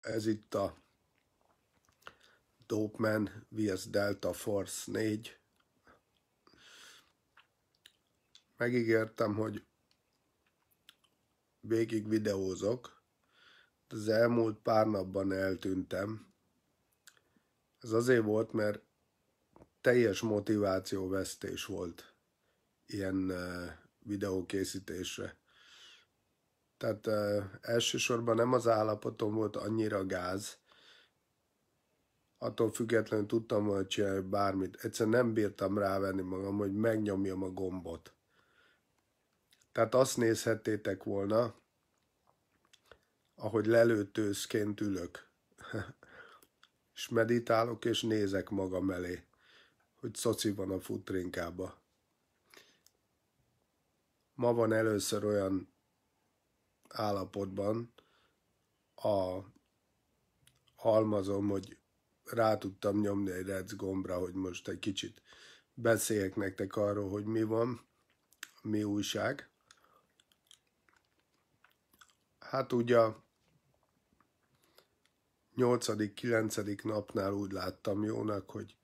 Ez itt a Dopeman vs. Delta Force 4. Megígértem, hogy végig videózok. Az elmúlt pár napban eltűntem. Ez azért volt, mert teljes motivációvesztés volt ilyen eh, videókészítésre. Tehát ö, elsősorban nem az állapotom volt annyira gáz, attól függetlenül tudtam, hogy csinálni bármit. Egyszerűen nem bírtam rávenni magam, hogy megnyomjam a gombot. Tehát azt nézhettétek volna, ahogy lelőtőzként ülök, és meditálok, és nézek magam elé, hogy szoci van a futrinkába. Ma van először olyan állapotban a halmazom, hogy rá tudtam nyomni egy rec gombra, hogy most egy kicsit beszéljek nektek arról, hogy mi van, mi újság. Hát ugye 8.-9. napnál úgy láttam jónak, hogy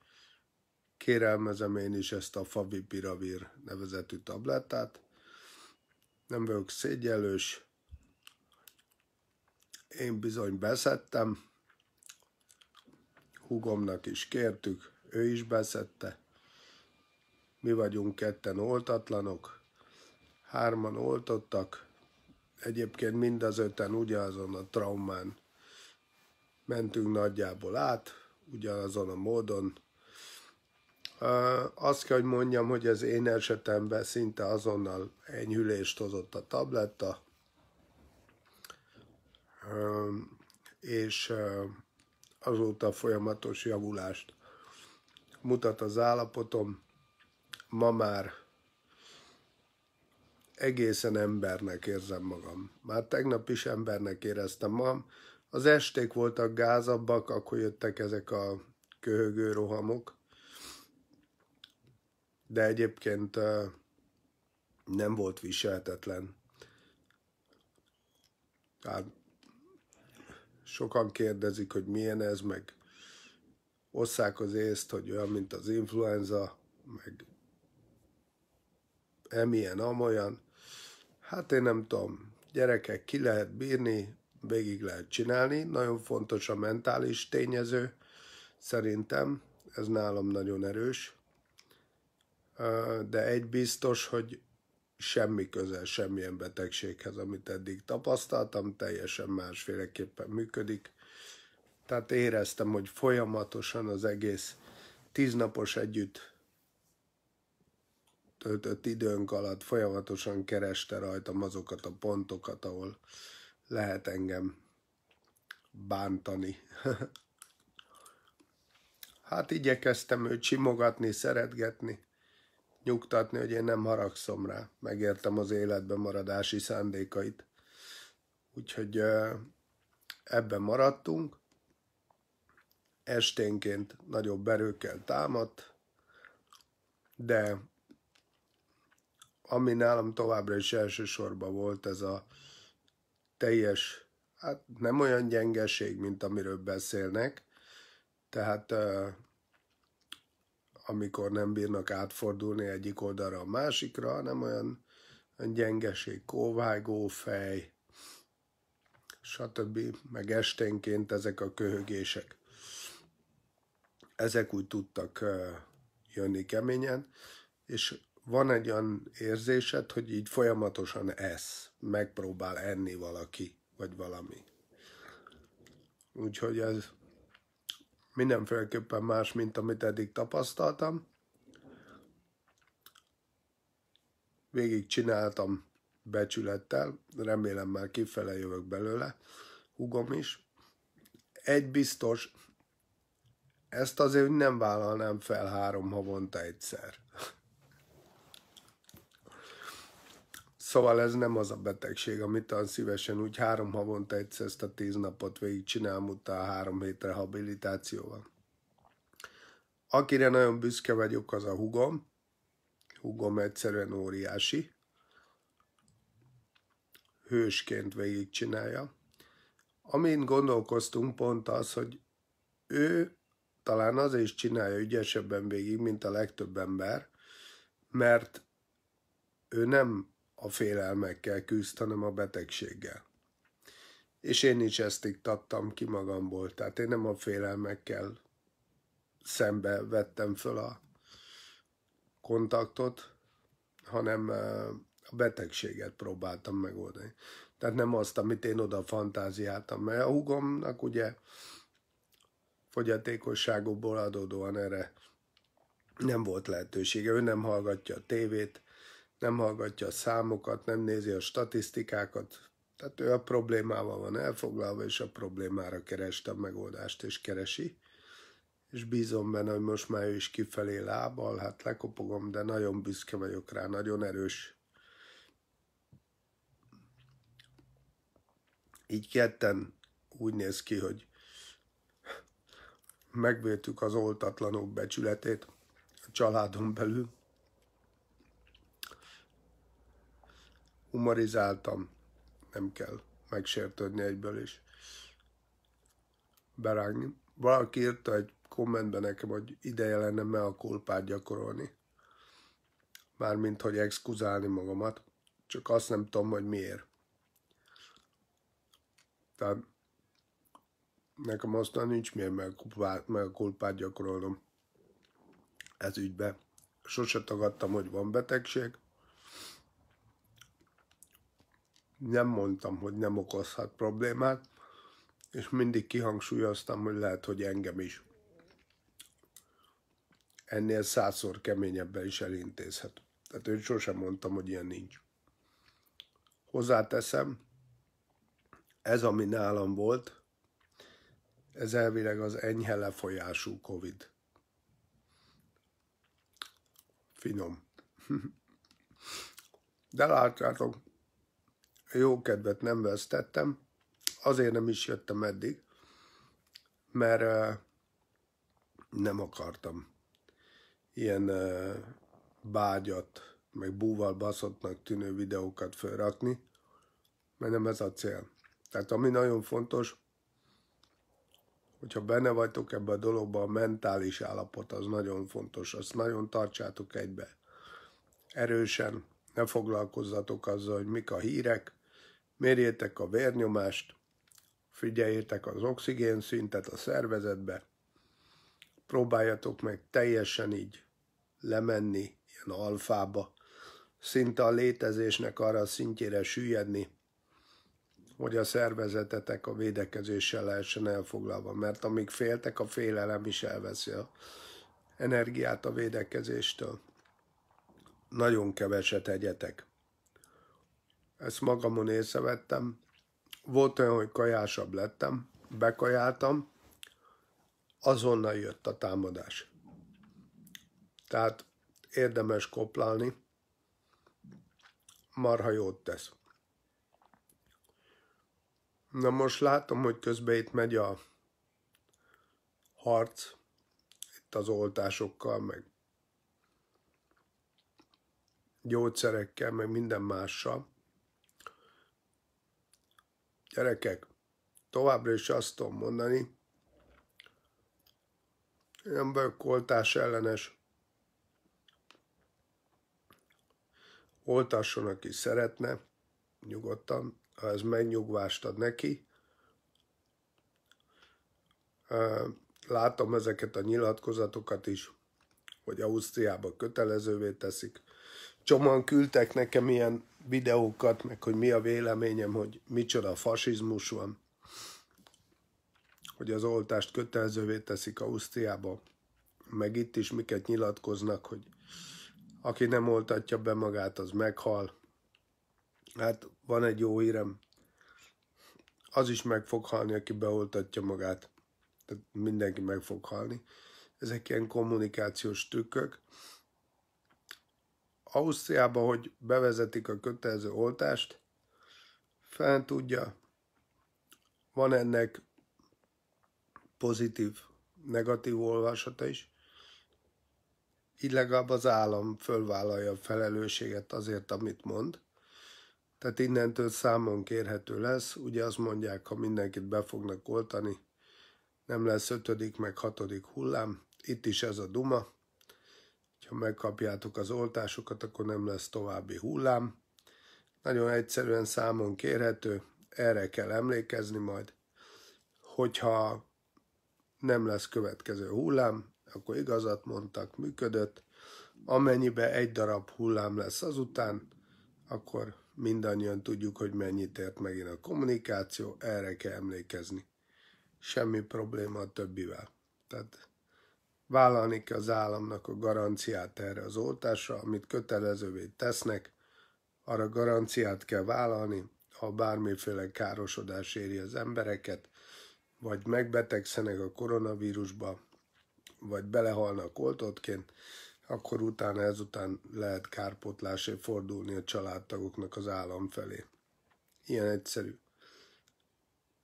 kérelmezem én is ezt a favipiravir nevezetű tablettát. Nem vagyok szégyelős, én bizony beszettem, hugomnak is kértük, ő is beszette. Mi vagyunk ketten oltatlanok, hárman oltottak, egyébként mind az öten ugyanazon a traumán mentünk nagyjából át, ugyanazon a módon. Azt kell, hogy mondjam, hogy az én esetemben szinte azonnal enyhülést hozott a tabletta, és azóta folyamatos javulást mutat az állapotom. Ma már egészen embernek érzem magam. Már tegnap is embernek éreztem magam. Az esték voltak gázabbak, akkor jöttek ezek a köhögő rohamok. De egyébként nem volt viselhetetlen. Tehát sokan kérdezik, hogy milyen ez, meg osszák az észt, hogy olyan, mint az influenza, meg emilyen, amolyan. Hát én nem tudom, gyerekek ki lehet bírni, végig lehet csinálni. Nagyon fontos a mentális tényező, szerintem, ez nálam nagyon erős. De egy biztos, hogy semmi közel semmilyen betegséghez, amit eddig tapasztaltam, teljesen másféleképpen működik. Tehát éreztem, hogy folyamatosan az egész tíznapos együtt töltött időnk alatt folyamatosan kereste rajtam azokat a pontokat, ahol lehet engem bántani. hát igyekeztem őt simogatni, szeretgetni, nyugtatni, hogy én nem haragszom rá. Megértem az életben maradási szándékait. Úgyhogy ebben maradtunk. Esténként nagyobb erőkkel támadt, de ami nálam továbbra is elsősorban volt, ez a teljes, hát nem olyan gyengeség, mint amiről beszélnek, tehát amikor nem bírnak átfordulni egyik oldalra a másikra, hanem olyan gyengeség, kóvágó fej, stb. meg esténként ezek a köhögések. Ezek úgy tudtak jönni keményen, és van egy olyan érzésed, hogy így folyamatosan esz, megpróbál enni valaki, vagy valami. Úgyhogy ez mindenféleképpen más, mint amit eddig tapasztaltam. Végig csináltam becsülettel, remélem már kifele jövök belőle, hugom is. Egy biztos, ezt azért nem vállalnám fel három havonta egyszer. Szóval ez nem az a betegség, amit a szívesen úgy három havonta egyszer ezt a tíz napot végigcsinálom, utána három hét rehabilitációval. Akire nagyon büszke vagyok, az a hugom. Hugom egyszerűen óriási. Hősként végigcsinálja. Amin gondolkoztunk pont az, hogy ő talán azért is csinálja ügyesebben végig, mint a legtöbb ember, mert ő nem a félelmekkel küzd, hanem a betegséggel. És én is ezt iktattam ki magamból, tehát én nem a félelmekkel szembe vettem föl a kontaktot, hanem a betegséget próbáltam megoldani. Tehát nem azt, amit én oda fantáziáltam, mert a hugomnak ugye fogyatékosságokból adódóan erre nem volt lehetősége. Ő nem hallgatja a tévét, nem hallgatja a számokat, nem nézi a statisztikákat, tehát ő a problémával van elfoglalva, és a problémára kereste a megoldást, és keresi. És bízom benne, hogy most már ő is kifelé lábbal, hát lekopogom, de nagyon büszke vagyok rá, nagyon erős. Így ketten úgy néz ki, hogy megvédtük az oltatlanok becsületét a családon belül. humorizáltam, nem kell megsértődni egyből is berágni. Valaki írta egy kommentben nekem, hogy ideje lenne me a kulpát gyakorolni. Mármint, hogy exkuzálni magamat, csak azt nem tudom, hogy miért. Tehát nekem aztán nincs miért meg a kulpát gyakorolnom ez ügybe. Sose tagadtam, hogy van betegség, nem mondtam, hogy nem okozhat problémát, és mindig kihangsúlyoztam, hogy lehet, hogy engem is ennél százszor keményebben is elintézhet. Tehát én sosem mondtam, hogy ilyen nincs. Hozzáteszem, ez, ami nálam volt, ez elvileg az enyhe lefolyású COVID. Finom. De látjátok, jó kedvet nem vesztettem, azért nem is jöttem eddig, mert nem akartam ilyen bágyat, meg búval baszottnak tűnő videókat felrakni, mert nem ez a cél. Tehát ami nagyon fontos, hogyha benne vagytok ebbe a dologba, a mentális állapot az nagyon fontos, azt nagyon tartsátok egybe. Erősen, ne foglalkozzatok azzal, hogy mik a hírek, mérjétek a vérnyomást, figyeljétek az oxigén szintet a szervezetbe, próbáljatok meg teljesen így lemenni ilyen alfába, szinte a létezésnek arra a szintjére süllyedni, hogy a szervezetetek a védekezéssel lehessen elfoglalva, mert amíg féltek, a félelem is elveszi a energiát a védekezéstől. Nagyon keveset egyetek ezt magamon észrevettem. Volt olyan, hogy kajásabb lettem, bekajáltam, azonnal jött a támadás. Tehát érdemes koplálni, marha jót tesz. Na most látom, hogy közben itt megy a harc, itt az oltásokkal, meg gyógyszerekkel, meg minden mással. Gyerekek, továbbra is azt tudom mondani, nem vagyok oltás ellenes. Oltasson, aki szeretne, nyugodtan, ha ez megnyugvást ad neki. Látom ezeket a nyilatkozatokat is, hogy Ausztriába kötelezővé teszik. Csomóan küldtek nekem ilyen videókat, meg hogy mi a véleményem, hogy micsoda a fasizmus van, hogy az oltást kötelezővé teszik Ausztriába, meg itt is miket nyilatkoznak, hogy aki nem oltatja be magát, az meghal. Hát van egy jó hírem, az is meg fog halni, aki beoltatja magát. Tehát mindenki meg fog halni. Ezek ilyen kommunikációs trükkök. Ausztriába, hogy bevezetik a kötelező oltást, fel tudja, van ennek pozitív, negatív olvasata is. Így legalább az állam fölvállalja a felelősséget azért, amit mond. Tehát innentől számon kérhető lesz. Ugye azt mondják, ha mindenkit be fognak oltani, nem lesz ötödik meg hatodik hullám. Itt is ez a duma ha megkapjátok az oltásokat, akkor nem lesz további hullám. Nagyon egyszerűen számon kérhető, erre kell emlékezni majd. Hogyha nem lesz következő hullám, akkor igazat mondtak, működött. Amennyiben egy darab hullám lesz azután, akkor mindannyian tudjuk, hogy mennyit ért megint a kommunikáció, erre kell emlékezni. Semmi probléma a többivel. Tehát Vállalni kell az államnak a garanciát erre az oltásra, amit kötelezővé tesznek, arra garanciát kell vállalni, ha bármiféle károsodás éri az embereket, vagy megbetegszenek a koronavírusba, vagy belehalnak oltottként, akkor utána ezután lehet kárpotlásé fordulni a családtagoknak az állam felé. Ilyen egyszerű.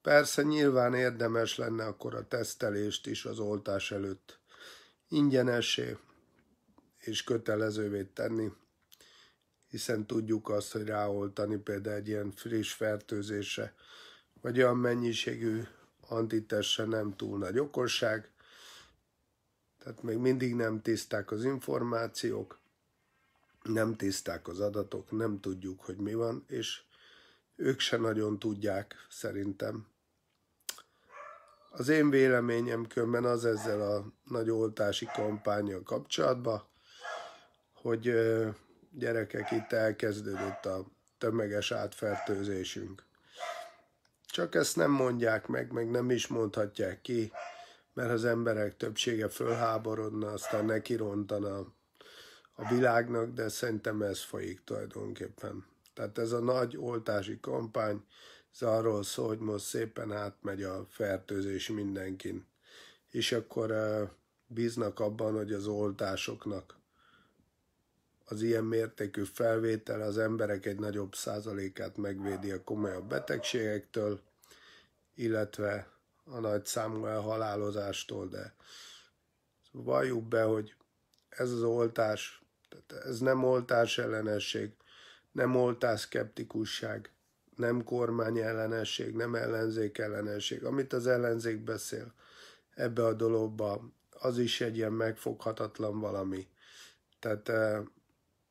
Persze nyilván érdemes lenne akkor a tesztelést is az oltás előtt ingyenessé és kötelezővé tenni, hiszen tudjuk azt, hogy ráoltani például egy ilyen friss fertőzése, vagy olyan mennyiségű antitesse nem túl nagy okosság, tehát még mindig nem tiszták az információk, nem tiszták az adatok, nem tudjuk, hogy mi van, és ők se nagyon tudják szerintem, az én véleményem különben az ezzel a nagy oltási kampányjal kapcsolatban, hogy gyerekek, itt elkezdődött a tömeges átfertőzésünk. Csak ezt nem mondják meg, meg nem is mondhatják ki, mert az emberek többsége fölháborodna, aztán neki rontana a világnak, de szerintem ez folyik tulajdonképpen. Tehát ez a nagy oltási kampány ez arról szól, hogy most szépen átmegy a fertőzés mindenkin. És akkor eh, bíznak abban, hogy az oltásoknak az ilyen mértékű felvétel az emberek egy nagyobb százalékát megvédi a komolyabb betegségektől, illetve a nagy számú elhalálozástól, de valljuk be, hogy ez az oltás, tehát ez nem oltás ellenesség, nem oltás szkeptikusság, nem kormány ellenesség, nem ellenzék ellenesség. Amit az ellenzék beszél ebbe a dologba, az is egy ilyen megfoghatatlan valami. Tehát eh,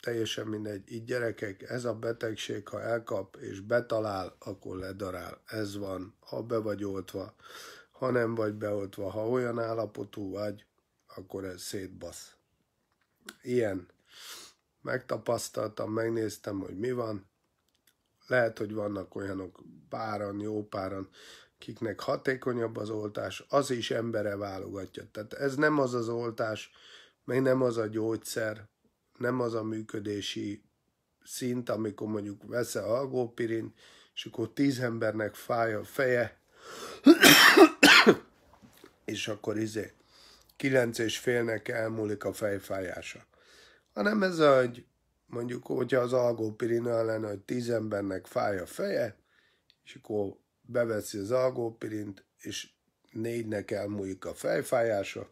teljesen mindegy. Így gyerekek, ez a betegség, ha elkap és betalál, akkor ledarál. Ez van, ha be vagy oltva, ha nem vagy beoltva, ha olyan állapotú vagy, akkor ez szétbasz. Ilyen. Megtapasztaltam, megnéztem, hogy mi van, lehet, hogy vannak olyanok páran, jó páran, kiknek hatékonyabb az oltás, az is embere válogatja. Tehát ez nem az az oltás, meg nem az a gyógyszer, nem az a működési szint, amikor mondjuk a algópirin, és akkor tíz embernek fáj a feje, és akkor izé, kilenc és félnek elmúlik a fejfájása. Hanem ez egy mondjuk, hogyha az algópirinál ellen, hogy tíz embernek fáj a feje, és akkor beveszi az algópirint, és négynek elmúlik a fejfájása,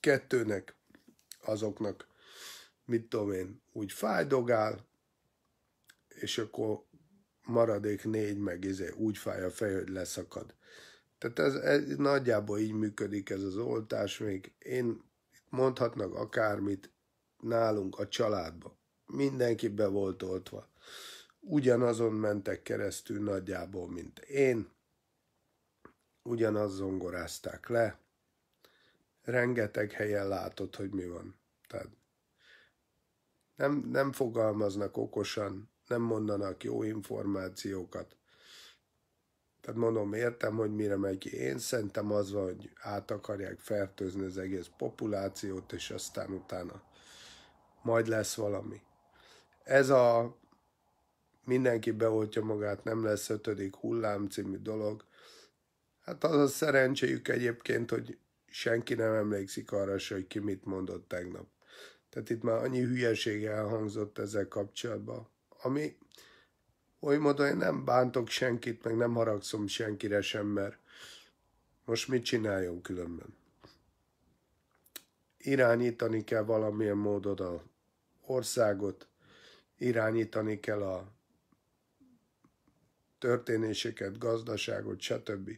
kettőnek azoknak, mit tudom én, úgy fájdogál, és akkor maradék négy meg izé, úgy fáj a fej, hogy leszakad. Tehát ez, ez nagyjából így működik ez az oltás, még én mondhatnak akármit, nálunk a családba. Mindenki be volt oltva. Ugyanazon mentek keresztül nagyjából, mint én. Ugyanaz zongorázták le. Rengeteg helyen látott, hogy mi van. Tehát nem, nem fogalmaznak okosan, nem mondanak jó információkat. Tehát mondom, értem, hogy mire megy ki. Én szerintem az van, hogy át akarják fertőzni az egész populációt, és aztán utána majd lesz valami. Ez a mindenki beoltja magát, nem lesz ötödik hullám című dolog. Hát az a szerencséjük egyébként, hogy senki nem emlékszik arra se, hogy ki mit mondott tegnap. Tehát itt már annyi hülyeség elhangzott ezzel kapcsolatban, ami oly módon én nem bántok senkit, meg nem haragszom senkire sem, mert most mit csináljunk különben? irányítani kell valamilyen módon a országot, irányítani kell a történéseket, gazdaságot, stb.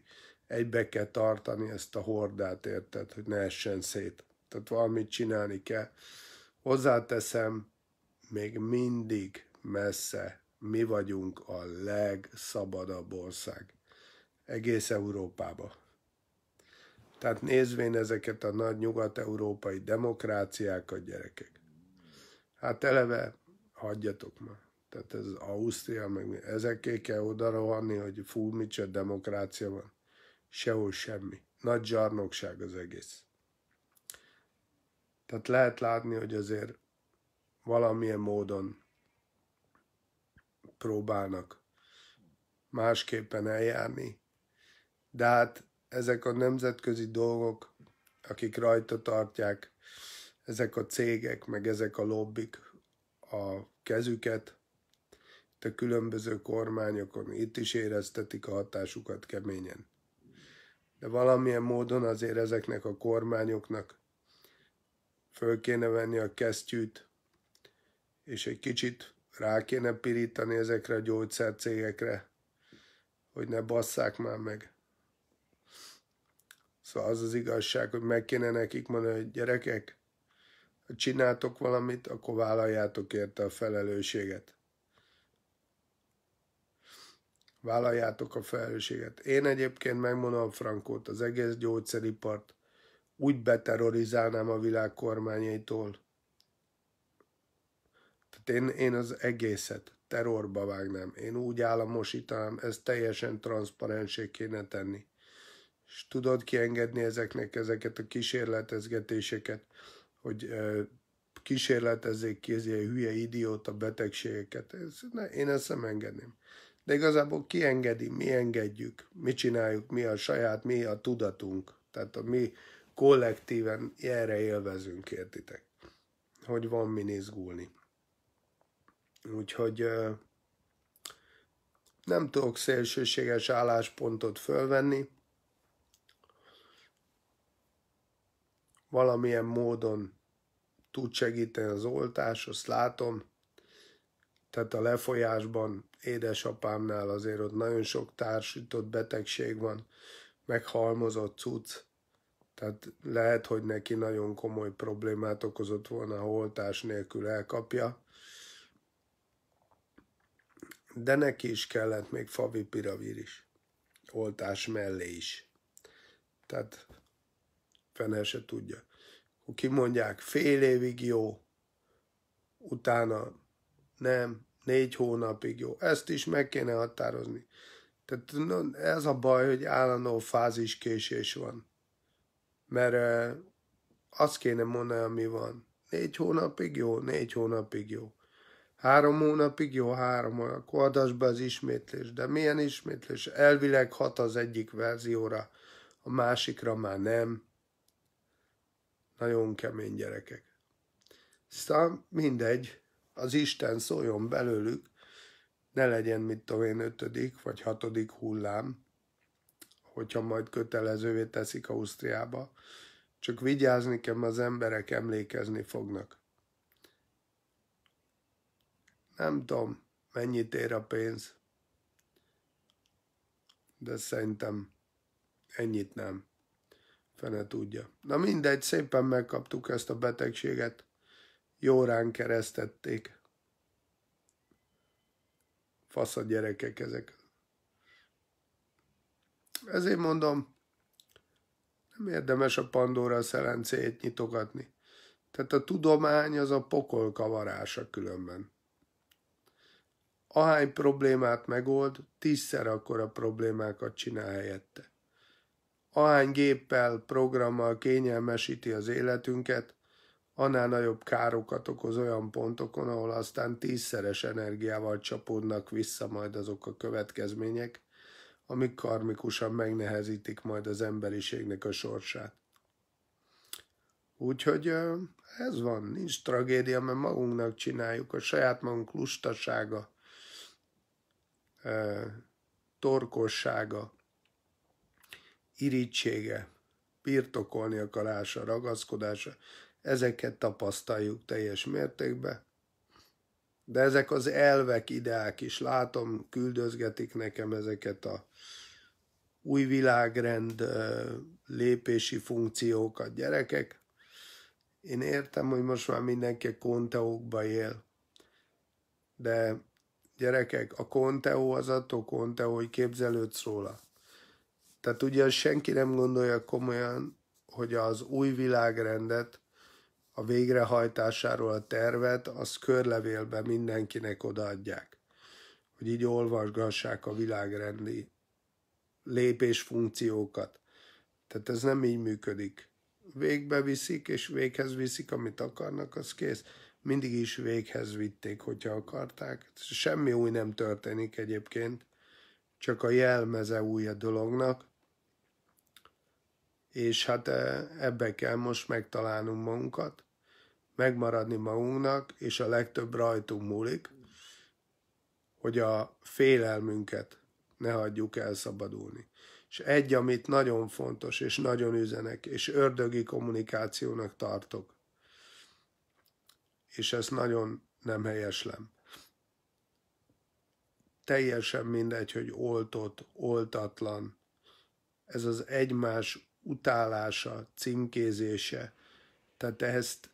Egybe kell tartani ezt a hordát, érted, hogy ne essen szét. Tehát valamit csinálni kell. Hozzáteszem, még mindig messze mi vagyunk a legszabadabb ország egész Európában. Tehát nézvén ezeket a nagy nyugat-európai demokráciákat, gyerekek. Hát eleve hagyjatok ma, Tehát ez Ausztria, meg ezekké kell oda rohanni, hogy fú, micsoda demokrácia van. Sehol semmi. Nagy zsarnokság az egész. Tehát lehet látni, hogy azért valamilyen módon próbálnak másképpen eljárni, de hát ezek a nemzetközi dolgok, akik rajta tartják, ezek a cégek, meg ezek a lobbik a kezüket, itt a különböző kormányokon, itt is éreztetik a hatásukat keményen. De valamilyen módon azért ezeknek a kormányoknak föl kéne venni a kesztyűt, és egy kicsit rá kéne pirítani ezekre a gyógyszercégekre, hogy ne basszák már meg. Szóval az az igazság, hogy meg kéne nekik mondani, hogy gyerekek, ha csináltok valamit, akkor vállaljátok érte a felelősséget. Vállaljátok a felelősséget. Én egyébként megmondom a frankót, az egész gyógyszeripart úgy beterrorizálnám a világ kormányaitól. Tehát én, én az egészet terrorba vágnám. Én úgy államosítanám, ezt teljesen transzparensé kéne tenni és tudod kiengedni ezeknek ezeket a kísérletezgetéseket, hogy kísérletezzék ki ez ilyen hülye idióta betegségeket. Ez, ne, én ezt nem engedném. De igazából ki engedi, mi engedjük, mi csináljuk, mi a saját, mi a tudatunk. Tehát a mi kollektíven erre élvezünk, értitek? Hogy van mi izgulni. Úgyhogy nem tudok szélsőséges álláspontot fölvenni, valamilyen módon tud segíteni az oltás, azt látom. Tehát a lefolyásban édesapámnál azért ott nagyon sok társított betegség van, meghalmozott cucc, tehát lehet, hogy neki nagyon komoly problémát okozott volna, ha oltás nélkül elkapja. De neki is kellett még favipiravir is, oltás mellé is. Tehát fene se tudja. Akkor kimondják, fél évig jó, utána nem, négy hónapig jó. Ezt is meg kéne határozni. Tehát ez a baj, hogy állandó fáziskésés van. Mert azt kéne mondani, ami van. Négy hónapig jó, négy hónapig jó. Három hónapig jó, három hónapig. Akkor adasd be az ismétlés. De milyen ismétlés? Elvileg hat az egyik verzióra, a másikra már nem. Nagyon kemény gyerekek. Aztán mindegy, az Isten szóljon belőlük, ne legyen, mit tudom én, ötödik vagy hatodik hullám, hogyha majd kötelezővé teszik Ausztriába. Csak vigyázni kell, az emberek emlékezni fognak. Nem tudom, mennyit ér a pénz, de szerintem ennyit nem. Fene tudja. Na mindegy, szépen megkaptuk ezt a betegséget. Jó ránk keresztették. Fasz a gyerekek ezek. Ezért mondom, nem érdemes a Pandora szelencéjét nyitogatni. Tehát a tudomány az a pokol kavarása különben. Ahány problémát megold, tízszer akkor a problémákat csinál helyette ahány géppel, programmal kényelmesíti az életünket, annál nagyobb károkat okoz olyan pontokon, ahol aztán tízszeres energiával csapódnak vissza majd azok a következmények, amik karmikusan megnehezítik majd az emberiségnek a sorsát. Úgyhogy ez van, nincs tragédia, mert magunknak csináljuk, a saját magunk lustasága, torkossága, irítsége, birtokolni akarása, ragaszkodása, ezeket tapasztaljuk teljes mértékben. De ezek az elvek, ideák is, látom, küldözgetik nekem ezeket a új világrend lépési funkciókat gyerekek. Én értem, hogy most már mindenki a konteókba él, de gyerekek, a konteó az attól konteó, hogy képzelődsz róla. Tehát ugye senki nem gondolja komolyan, hogy az új világrendet, a végrehajtásáról a tervet, az körlevélbe mindenkinek odaadják. Hogy így olvasgassák a világrendi lépésfunkciókat. Tehát ez nem így működik. Végbe viszik, és véghez viszik, amit akarnak, az kész. Mindig is véghez vitték, hogyha akarták. Semmi új nem történik egyébként, csak a jelmeze új a dolognak, és hát e, ebbe kell most megtalálnunk magunkat, megmaradni magunknak, és a legtöbb rajtunk múlik, hogy a félelmünket ne hagyjuk elszabadulni. És egy, amit nagyon fontos, és nagyon üzenek, és ördögi kommunikációnak tartok, és ezt nagyon nem helyeslem. Teljesen mindegy, hogy oltott, oltatlan, ez az egymás utálása, címkézése. Tehát ezt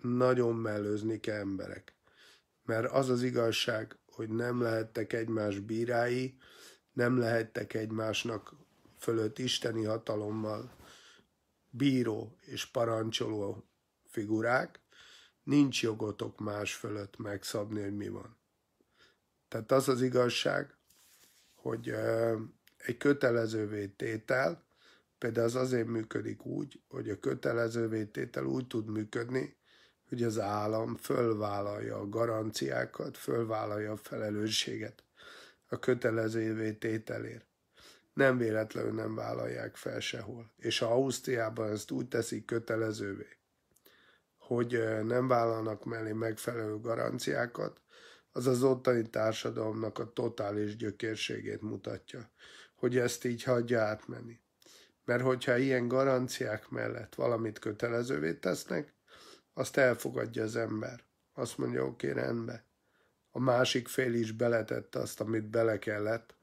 nagyon mellőzni kell emberek. Mert az az igazság, hogy nem lehettek egymás bírái, nem lehettek egymásnak fölött isteni hatalommal bíró és parancsoló figurák, nincs jogotok más fölött megszabni, hogy mi van. Tehát az az igazság, hogy egy kötelezővé tételt, Például az azért működik úgy, hogy a kötelező vététel úgy tud működni, hogy az állam fölvállalja a garanciákat, fölvállalja a felelősséget a kötelezővé tételért. Nem véletlenül nem vállalják fel sehol. És ha Ausztriában ezt úgy teszik kötelezővé, hogy nem vállalnak mellé megfelelő garanciákat, az az ottani társadalomnak a totális gyökérségét mutatja, hogy ezt így hagyja átmenni. Mert hogyha ilyen garanciák mellett valamit kötelezővé tesznek, azt elfogadja az ember. Azt mondja, oké, okay, rendben. A másik fél is beletette azt, amit bele kellett.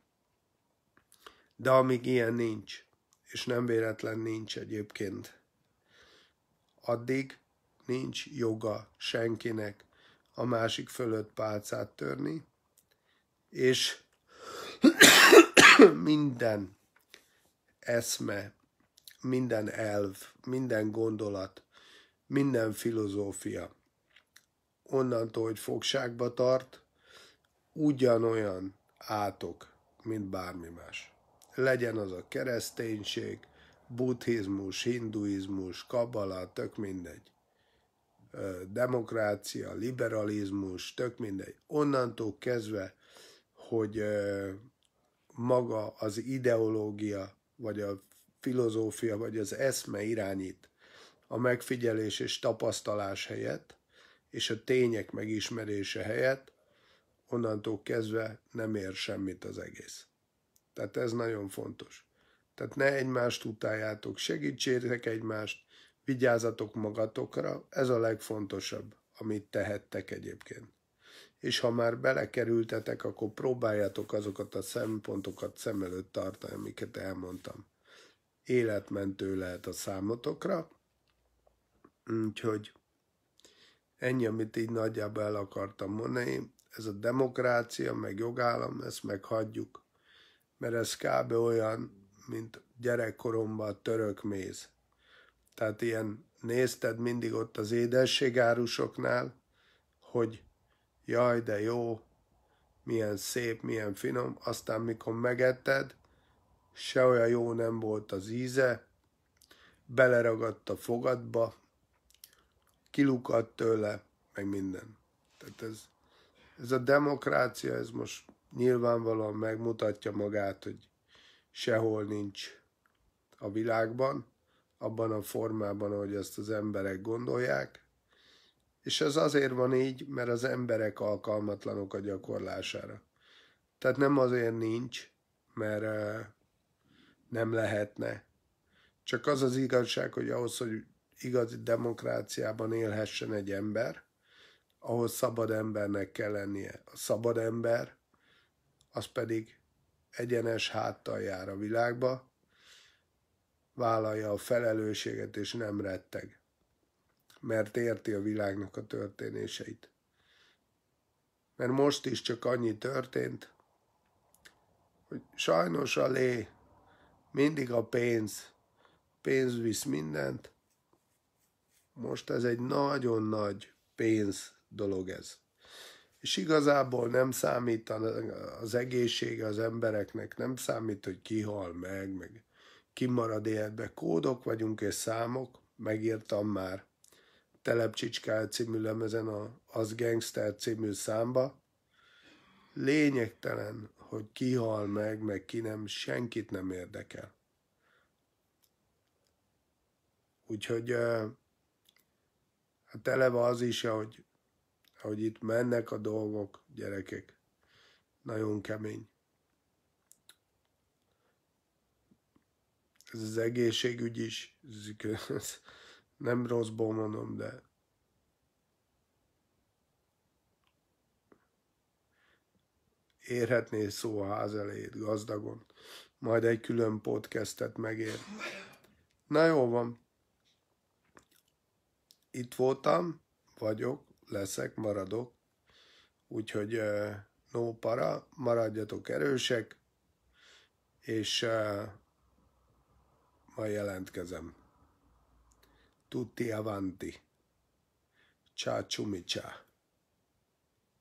De amíg ilyen nincs, és nem véletlen nincs egyébként, addig nincs joga senkinek a másik fölött pálcát törni, és minden eszme, minden elv, minden gondolat, minden filozófia onnantól, hogy fogságba tart, ugyanolyan átok, mint bármi más. Legyen az a kereszténység, buddhizmus, hinduizmus, kabala, tök mindegy. Demokrácia, liberalizmus, tök mindegy. Onnantól kezdve, hogy maga az ideológia vagy a filozófia, vagy az eszme irányít a megfigyelés és tapasztalás helyett, és a tények megismerése helyett, onnantól kezdve nem ér semmit az egész. Tehát ez nagyon fontos. Tehát ne egymást utáljátok, segítsétek egymást, vigyázzatok magatokra, ez a legfontosabb, amit tehettek egyébként és ha már belekerültetek, akkor próbáljátok azokat a szempontokat szem előtt tartani, amiket elmondtam. Életmentő lehet a számotokra, úgyhogy ennyi, amit így nagyjából el akartam mondani. Ez a demokrácia, meg jogállam, ezt meghagyjuk, mert ez kb. olyan, mint gyerekkoromban a török méz. Tehát ilyen nézted mindig ott az édességárusoknál, hogy jaj, de jó, milyen szép, milyen finom, aztán mikor megetted, se olyan jó nem volt az íze, beleragadt a fogadba, kilukadt tőle, meg minden. Tehát ez, ez a demokrácia, ez most nyilvánvalóan megmutatja magát, hogy sehol nincs a világban, abban a formában, ahogy ezt az emberek gondolják, és ez azért van így, mert az emberek alkalmatlanok a gyakorlására. Tehát nem azért nincs, mert nem lehetne. Csak az az igazság, hogy ahhoz, hogy igazi demokráciában élhessen egy ember, ahhoz szabad embernek kell lennie. A szabad ember, az pedig egyenes háttal jár a világba, vállalja a felelősséget és nem retteg mert érti a világnak a történéseit. Mert most is csak annyi történt, hogy sajnos a lé mindig a pénz, pénz visz mindent, most ez egy nagyon nagy pénz dolog ez. És igazából nem számít az egészsége az embereknek, nem számít, hogy ki hal meg, meg kimarad életbe. Kódok vagyunk és számok, megírtam már. Telepcsicskál című lemezen a Az Gangster című számba. Lényegtelen, hogy ki hal meg, meg ki nem, senkit nem érdekel. Úgyhogy hát eleve az is, hogy ahogy itt mennek a dolgok, gyerekek, nagyon kemény. Ez az egészségügy is, ez, nem rosszból mondom, de... Érhetné szó a ház elejét gazdagon. Majd egy külön podcastet megér. Na jó van. Itt voltam, vagyok, leszek, maradok. Úgyhogy uh, no para, maradjatok erősek, és uh, ma jelentkezem. tutti avanti. Ciao ciumi ciao.